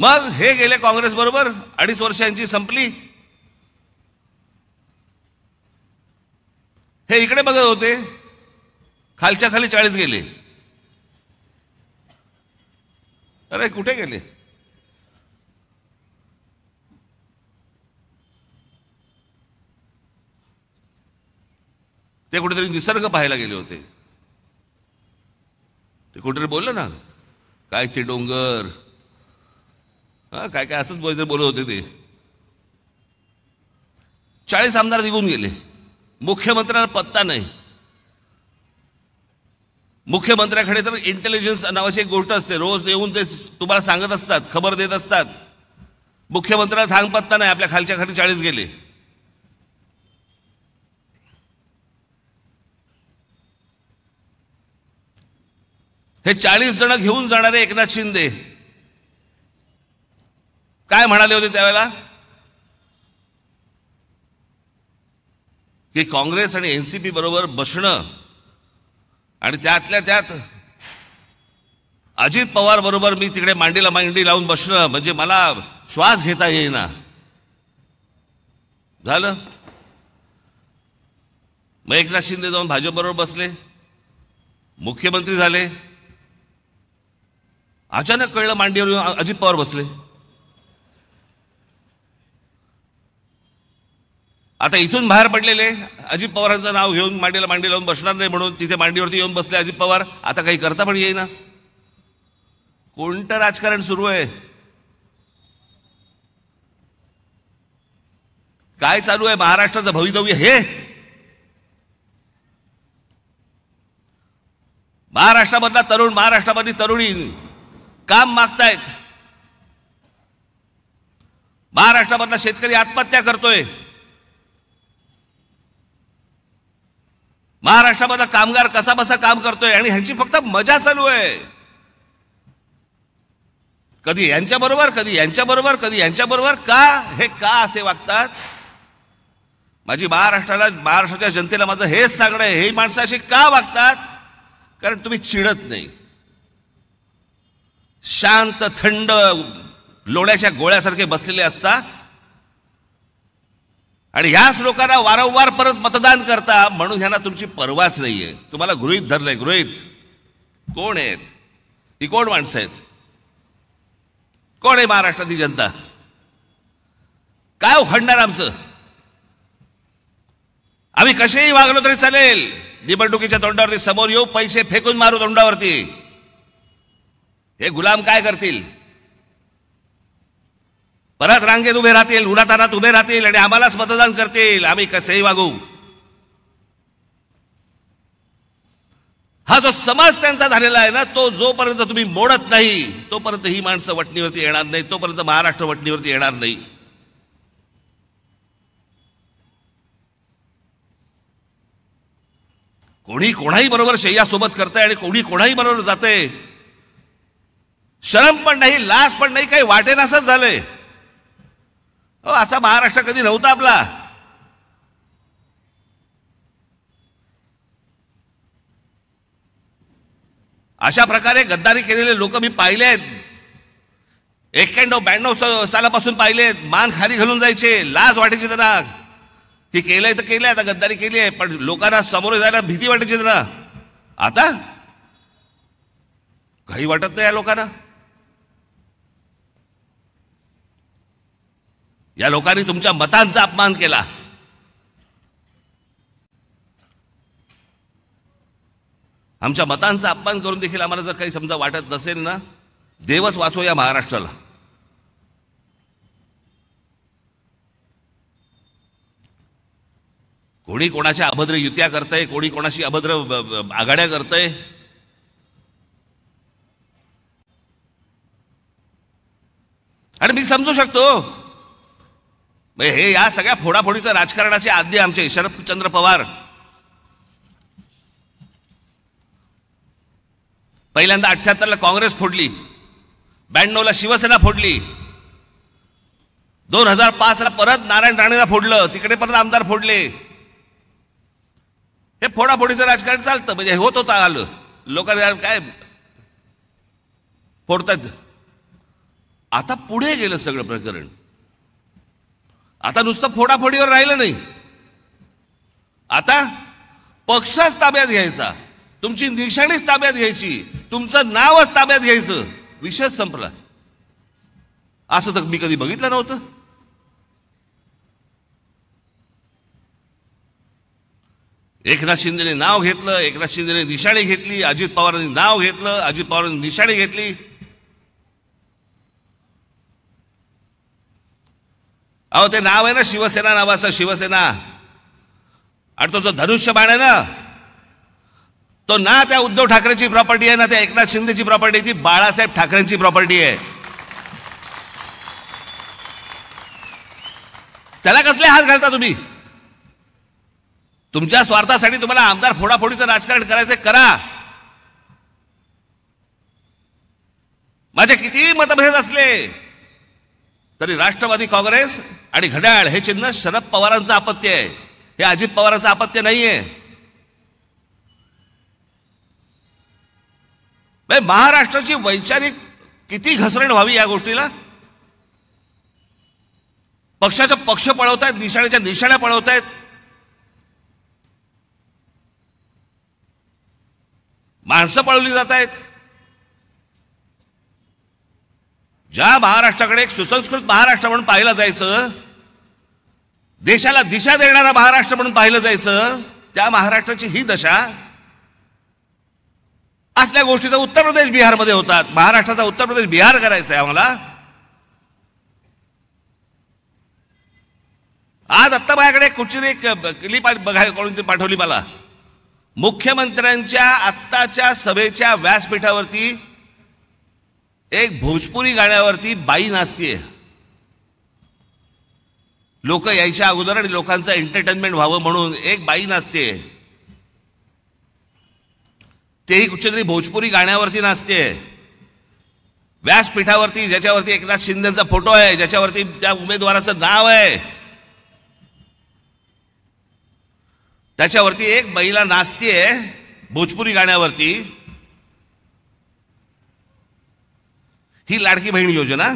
मग हे गेले काँग्रेस बरोबर अडीच वर्षांची संपली हे इकडे बघत होते खालच्या खाली चाळीस गेले अरे कुठे गेले ते कुठेतरी निसर्ग पाहायला गेले होते ते कुठेतरी बोललं ना काय ते डोंगर हा काय काय असंच बोलते बोलत होते ते चाळीस आमदार निघून गेले मुख्यमंत्र्यांना पत्ता नाही मुख्यमंत्र्याकडे तर इंटेलिजन्स नावाची एक गोष्ट असते रोज येऊन ते तुम्हाला सांगत असतात खबर देत असतात मुख्यमंत्र्यांना थांग पत्ता नाही आपल्या खालच्या खाली चाळीस गेले हे चाळीस जण घेऊन जाणारे एकनाथ शिंदे काय म्हणाले होते त्यावेळेला की काँग्रेस आणि एनसीपी बरोबर बसणं आणि त्यातल्या त्यात अजित पवार बरोबर मी तिकडे मांडीला मांडी लावून बसणं म्हणजे मला श्वास घेता येईना झालं मग एकनाथ शिंदे जाऊन भाजपबरोबर बसले मुख्यमंत्री झाले अचानक कळलं मांडीवर अजित पवार बसले आता इथून बाहेर पडलेले अजित पवारांचं नाव घेऊन मांडीला मांडी लावून बसणार नाही म्हणून तिथे मांडीवरती येऊन बसले अजित पवार आता काही करता पण येईना कोणतं राजकारण सुरू आहे काय चालू आहे महाराष्ट्राचं भवितव्य हे महाराष्ट्रामधला तरुण महाराष्ट्रामधली तरुणी काम मागतायत महाराष्ट्रामधला शेतकरी आत्महत्या करतोय महाराष्ट्रामध्ये कामगार कसा बसा काम करतोय आणि ह्यांची फक्त मजा चालू आहे कधी यांच्याबरोबर कधी यांच्याबरोबर कधी यांच्याबरोबर का हे का असे वागतात माझी महाराष्ट्राला महाराष्ट्राच्या जनतेला माझं हेच सांगणं आहे हे माणसाशी का वागतात कारण तुम्ही चिडत नाही शांत थंड लोण्याच्या गोळ्यासारखे बसलेले असता आणि ह्याच लोकांना वारंवार परत मतदान करता म्हणून ह्यांना तुमची परवाच नाहीये तुम्हाला गृहित धरलंय गृहित कोण आहेत ही कोण माणसं आहेत कोण आहे महाराष्ट्रातली जनता काय उखडणार आमचं आम्ही कसेही वागलो तरी चालेल निवडणुकीच्या तोंडावरती समोर येऊ पैसे फेकून मारू तोंडावरती हे गुलाम काय करतील परत रांगेत उभे राहतील उरातारात उभे राहतील आणि आम्हालाच मतदान करतील आम्ही कसेही वागू हा जो समाज त्यांचा झालेला आहे ना तो जोपर्यंत तुम्ही मोडत नाही तोपर्यंत ही माणसं वटणीवरती येणार नाही तोपर्यंत महाराष्ट्र वटणीवरती येणार नाही कोणी कोणाही बरोबर सोबत करतंय आणि कोणी कोणाही बरोबर जाते शरम पण नाही लाज पण नाही काही असंच झालंय हो, असा महाराष्ट्र कधी नव्हता आपला अशा प्रकारे गद्दारी केलेले लोक मी पाहिले आहेत एक्क्याण्णव ब्याण्णव सालापासून पाहिले आहेत मान खाली घालून जायचे लाज वाटायची त्यांना की केलंय तर केलंय आता गद्दारी केली आहे पण लोकांना समोर जायला भीती वाटायची त्यांना आता काही वाटत नाही या लोकांना या लोकांनी तुमच्या मतांचा अपमान केला आमच्या मतांचा अपमान करून देखील आम्हाला जर काही समजा वाटत नसेल ना देवच वाचो या महाराष्ट्राला कोणी कोणाच्या अभद्र युत्या करतंय कोणी कोणाशी अभद्र आघाड्या करतंय आणि मी समजू शकतो म्हणजे हे या सगळ्या फोडाफोडीचं राजकारणाचे आद्य आमचे शरदचंद्र पवार पहिल्यांदा अठ्ठ्याहत्तरला काँग्रेस फोडली ब्याण्णवला शिवसेना फोडली दोन हजार पाचला परत नारायण राणेला फोडलं तिकडे परत आमदार फोडले हे फोडाफोडीचं राजकारण चालतं म्हणजे होत होता आलं लोकांना काय फोडतात आता पुढे गेलं सगळं प्रकरण आता नुसतं फोडाफोडीवर राहिलं नाही आता पक्षच ताब्यात घ्यायचा तुमची निशाणीच ताब्यात घ्यायची तुमचं नावच ताब्यात घ्यायचं विषय संपला असं तर मी कधी बघितलं नव्हतं एकनाथ शिंदेने नाव घेतलं एकनाथ शिंदेने निशाणी घेतली अजित पवारांनी नाव घेतलं अजित पवारांनी निशाणी घेतली अहो ते नाव आहे ना शिवसेना नावाचं शिवसेना आणि तो जो धनुष्य बाण आहे ना तो ना त्या उद्धव ठाकरेची प्रॉपर्टी आहे ना त्या एकनाथ शिंदेची प्रॉपर्टी ती बाळासाहेब ठाकरेंची प्रॉपर्टी आहे त्याला कसले हात घालता तुम्ही तुमच्या स्वार्थासाठी तुम्हाला आमदार फोडाफोडीचं राजकारण करायचं करा माझे किती मतभेद असले तरी राष्ट्रवादी काँग्रेस आणि घड्याळ हे चिन्ह शरद पवारांचं आपत्य आहे हे अजित पवारांचं आपत्य आहे महाराष्ट्राची वैचारिक किती घसरण व्हावी या गोष्टीला पक्षाचा पक्ष पळवतायत निशाण्याच्या निशाण्या पळवतायत माणसं पळवली जात आहेत ज्या महाराष्ट्राकडे एक सुसंस्कृत महाराष्ट्र म्हणून पाहिलं जायचं देशाला दिशा देणारा महाराष्ट्र म्हणून पाहिलं जायचं त्या महाराष्ट्राची ही दशा असल्या गोष्टी तर उत्तर प्रदेश बिहारमध्ये होतात महाराष्ट्राचा उत्तर प्रदेश बिहार करायचा आहे आम्हाला आज आत्ता माझ्याकडे कुठची एक क्लिप बघायला कोणी ती पाठवली मला मुख्यमंत्र्यांच्या आत्ताच्या सभेच्या व्यासपीठावरती एक भोजपुरी गाण्यावरती बाई नाचतीये लोक यायच्या अगोदर आणि लोकांचं एंटरटेनमेंट व्हावं म्हणून एक बाई नाचते तेही कुठच्या भोजपुरी गाण्यावरती नाचते व्यासपीठावरती ज्याच्यावरती एकनाथ शिंदेचा फोटो आहे ज्याच्यावरती त्या उमेदवाराचं नाव आहे त्याच्यावरती एक बाईला नाचते भोजपुरी गाण्यावरती ही लाडकी बहीण योजना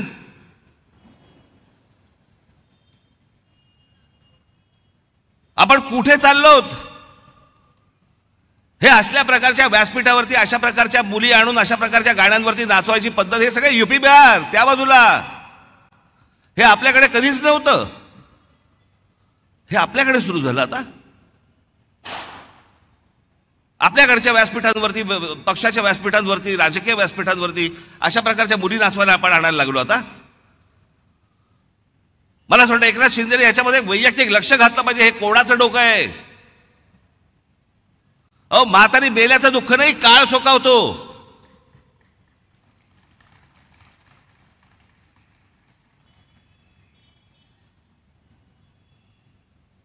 आपण कुठे चाललोत हे असल्या प्रकारच्या व्यासपीठावरती अशा प्रकारच्या मुली आणून अशा प्रकारच्या गाण्यांवरती नाचवायची पद्धत हे सगळे युपी बिहार त्या बाजूला हे आपल्याकडे कधीच नव्हतं हे आपल्याकडे सुरू झालं आता आपल्या घरच्या व्यासपीठांवरती पक्षाच्या व्यासपीठांवरती राजकीय व्यासपीठांवरती अशा प्रकारच्या मुली नाचवायला आपण आणायला लागलो आता मला असं वाटतं एकनाथ शिंदे याच्यामध्ये वैयक्तिक लक्ष घातलं पाहिजे हे कोणाचं डोकं आहे अ म्हातारी बेल्याचं दुःख नाही काळ सोकावतो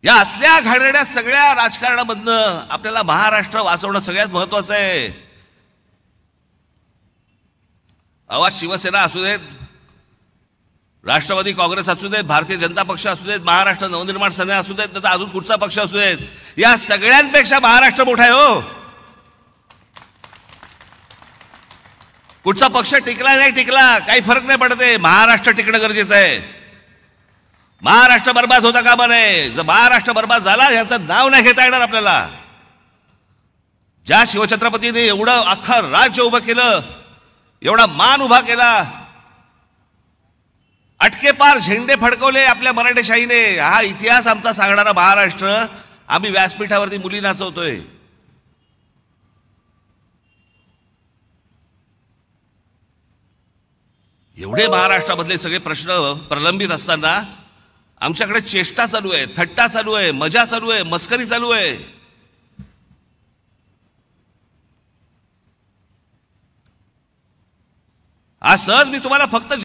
या असल्या घाणेड्या सगळ्या राजकारणामधनं आपल्याला महाराष्ट्र वाचवणं सगळ्यात महत्वाचं आहे आवाज शिवसेना असू देत राष्ट्रवादी काँग्रेस असू देत भारतीय जनता पक्ष असू देत महाराष्ट्र नवनिर्माण सेना असू देत तर अजून कुठचा पक्ष असू देत या सगळ्यांपेक्षा महाराष्ट्र मोठा आहे हो कुठचा पक्ष टिकला नाही टिकला काही फरक नाही पडते महाराष्ट्र टिकणं गरजेचं आहे महाराष्ट्र बर्बाद होता का नये जर महाराष्ट्र बर्बाद झाला याचं नाव नाही घेता येणार आपल्याला ज्या शिवछत्रपतीने एवढं अख्खं राज्य उभं केलं एवढा मान उभा केला अटकेपार झेंडे फडकवले आपल्या मराठेशाहीने हा इतिहास आमचा सांगणारा महाराष्ट्र आम्ही व्यासपीठावरती मुली नाचवतोय एवढे महाराष्ट्रामधले सगळे प्रश्न प्रलंबित असताना आमच्याकडे चेष्टा चालू आहे थट्टा चालू आहे मजा चालू आहे मस्करी चालू आहे आज सहज मी तुम्हाला फक्त